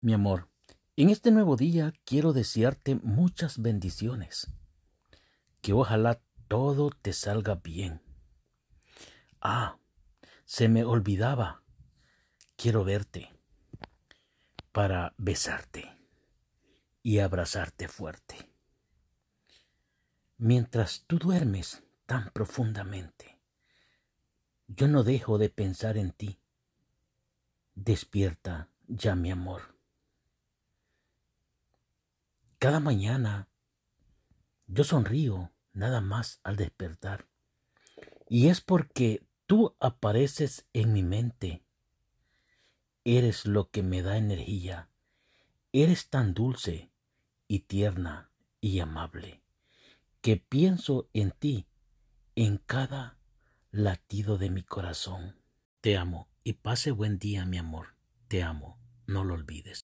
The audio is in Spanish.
Mi amor, en este nuevo día quiero desearte muchas bendiciones. Que ojalá todo te salga bien. Ah, se me olvidaba. Quiero verte para besarte y abrazarte fuerte. Mientras tú duermes tan profundamente, yo no dejo de pensar en ti. Despierta ya, mi amor cada mañana yo sonrío nada más al despertar. Y es porque tú apareces en mi mente. Eres lo que me da energía. Eres tan dulce y tierna y amable que pienso en ti en cada latido de mi corazón. Te amo y pase buen día, mi amor. Te amo, no lo olvides.